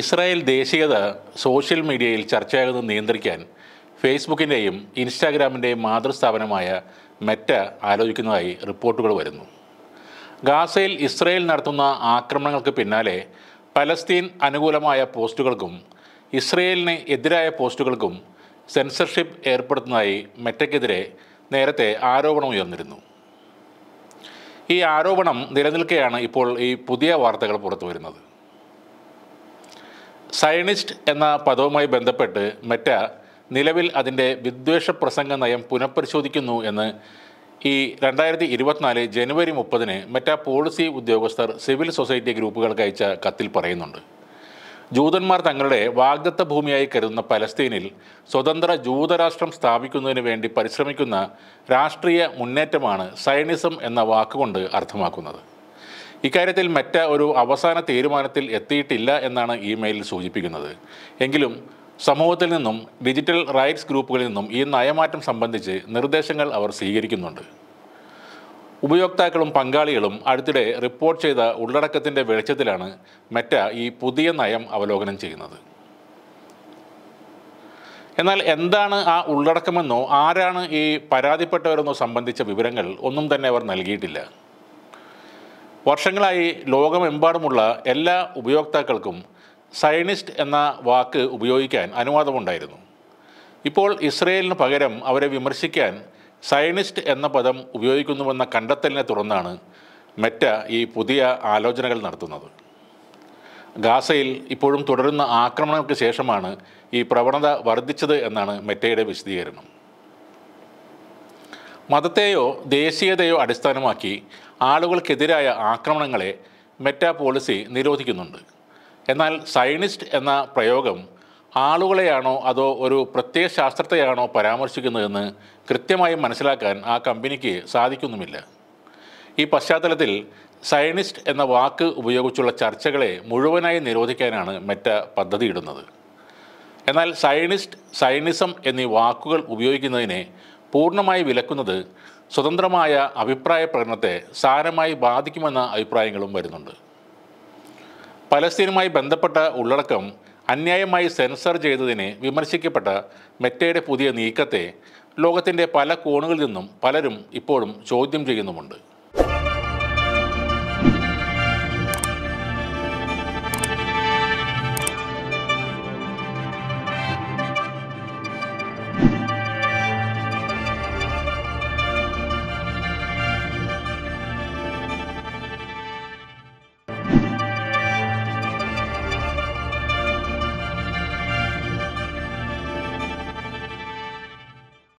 Israel ദേശീയത social മീഡിയയിൽ ചർച്ചയാകുന്നത് നിയന്ത്രിക്കാൻ ഫേസ്ബുക്കിൻ്റെയും ഇൻസ്റ്റാഗ്രാമിൻ്റെയും മാതൃസ്ഥാപനമായ മെറ്റ ആലോചിക്കുന്നതായി റിപ്പോർട്ടുകൾ വരുന്നു ഗാസയിൽ ഇസ്രായേൽ നടത്തുന്ന ആക്രമണങ്ങൾക്ക് പിന്നാലെ പലസ്തീൻ അനുകൂലമായ പോസ്റ്റുകൾക്കും ഇസ്രയേലിന് എതിരായ പോസ്റ്റുകൾക്കും സെൻസർഷിപ്പ് ഏർപ്പെടുത്തുന്നതായി മെറ്റയ്ക്കെതിരെ നേരത്തെ ആരോപണം ഉയർന്നിരുന്നു ഈ ആരോപണം നിലനിൽക്കെയാണ് ഇപ്പോൾ ഈ പുതിയ വാർത്തകൾ പുറത്തു വരുന്നത് സയണിസ്റ്റ് എന്ന പദവുമായി ബന്ധപ്പെട്ട് മെറ്റ നിലവിൽ അതിൻ്റെ വിദ്വേഷ പ്രസംഗ നയം പുനഃപരിശോധിക്കുന്നു എന്ന് ഈ രണ്ടായിരത്തി ഇരുപത്തിനാല് ജനുവരി മുപ്പതിന് മെറ്റ പോളിസി ഉദ്യോഗസ്ഥർ സിവിൽ സൊസൈറ്റി ഗ്രൂപ്പുകൾക്ക് അയച്ച കത്തിൽ പറയുന്നുണ്ട് ജൂതന്മാർ തങ്ങളുടെ വാഗ്ദത്ത ഭൂമിയായി കരുതുന്ന പലസ്തീനിൽ സ്വതന്ത്ര ജൂതരാഷ്ട്രം സ്ഥാപിക്കുന്നതിന് വേണ്ടി പരിശ്രമിക്കുന്ന രാഷ്ട്രീയ മുന്നേറ്റമാണ് സയണിസം എന്ന വാക്കുകൊണ്ട് അർത്ഥമാക്കുന്നത് ഇക്കാര്യത്തിൽ മറ്റ ഒരു അവസാന തീരുമാനത്തിൽ എത്തിയിട്ടില്ല എന്നാണ് ഇമെയിലിൽ സൂചിപ്പിക്കുന്നത് എങ്കിലും സമൂഹത്തിൽ നിന്നും ഡിജിറ്റൽ റൈറ്റ്സ് ഗ്രൂപ്പുകളിൽ നിന്നും ഈ നയമാറ്റം സംബന്ധിച്ച് നിർദ്ദേശങ്ങൾ അവർ സ്വീകരിക്കുന്നുണ്ട് ഉപയോക്താക്കളും പങ്കാളികളും അടുത്തിടെ റിപ്പോർട്ട് ചെയ്ത ഉള്ളടക്കത്തിൻ്റെ വെളിച്ചത്തിലാണ് മെറ്റ ഈ പുതിയ നയം അവലോകനം ചെയ്യുന്നത് എന്നാൽ എന്താണ് ആ ഉള്ളടക്കമെന്നോ ആരാണ് ഈ പരാതിപ്പെട്ടവരെന്നോ സംബന്ധിച്ച വിവരങ്ങൾ ഒന്നും തന്നെ അവർ നൽകിയിട്ടില്ല വർഷങ്ങളായി ലോകമെമ്പാടുമുള്ള എല്ലാ ഉപയോക്താക്കൾക്കും സയനിസ്റ്റ് എന്ന വാക്ക് ഉപയോഗിക്കാൻ അനുവാദമുണ്ടായിരുന്നു ഇപ്പോൾ ഇസ്രയേലിന് പകരം അവരെ വിമർശിക്കാൻ സയനിസ്റ്റ് എന്ന പദം ഉപയോഗിക്കുന്നുവെന്ന കണ്ടെത്തലിനെ തുടർന്നാണ് മെറ്റ ഈ പുതിയ ആലോചനകൾ നടത്തുന്നത് ഗാസയിൽ ഇപ്പോഴും തുടരുന്ന ആക്രമണങ്ങൾക്ക് ശേഷമാണ് ഈ പ്രവണത വർദ്ധിച്ചത് എന്നാണ് മെറ്റയുടെ വിശദീകരണം മതത്തെയോ ദേശീയതയോ അടിസ്ഥാനമാക്കി ആളുകൾക്കെതിരായ ആക്രമണങ്ങളെ മെറ്റാ പോളിസി നിരോധിക്കുന്നുണ്ട് എന്നാൽ സയനിസ്റ്റ് എന്ന പ്രയോഗം ആളുകളെയാണോ അതോ ഒരു പ്രത്യേക ശാസ്ത്രത്തെയാണോ പരാമർശിക്കുന്നതെന്ന് കൃത്യമായി മനസ്സിലാക്കാൻ ആ കമ്പനിക്ക് സാധിക്കുന്നുമില്ല ഈ പശ്ചാത്തലത്തിൽ സയനിസ്റ്റ് എന്ന വാക്ക് ഉപയോഗിച്ചുള്ള ചർച്ചകളെ മുഴുവനായി നിരോധിക്കാനാണ് മെറ്റ പദ്ധതിയിടുന്നത് എന്നാൽ സയനിസ്റ്റ് സയനിസം എന്നീ വാക്കുകൾ ഉപയോഗിക്കുന്നതിനെ പൂർണ്ണമായി വിലക്കുന്നത് സ്വതന്ത്രമായ അഭിപ്രായ പ്രകടനത്തെ സാരമായി ബാധിക്കുമെന്ന അഭിപ്രായങ്ങളും വരുന്നുണ്ട് പലസ്തീനുമായി ബന്ധപ്പെട്ട ഉള്ളടക്കം അന്യായമായി സെൻസർ ചെയ്തതിനെ വിമർശിക്കപ്പെട്ട മെറ്റയുടെ പുതിയ നീക്കത്തെ ലോകത്തിൻ്റെ പല കോണുകളിൽ നിന്നും പലരും ഇപ്പോഴും ചോദ്യം ചെയ്യുന്നുമുണ്ട്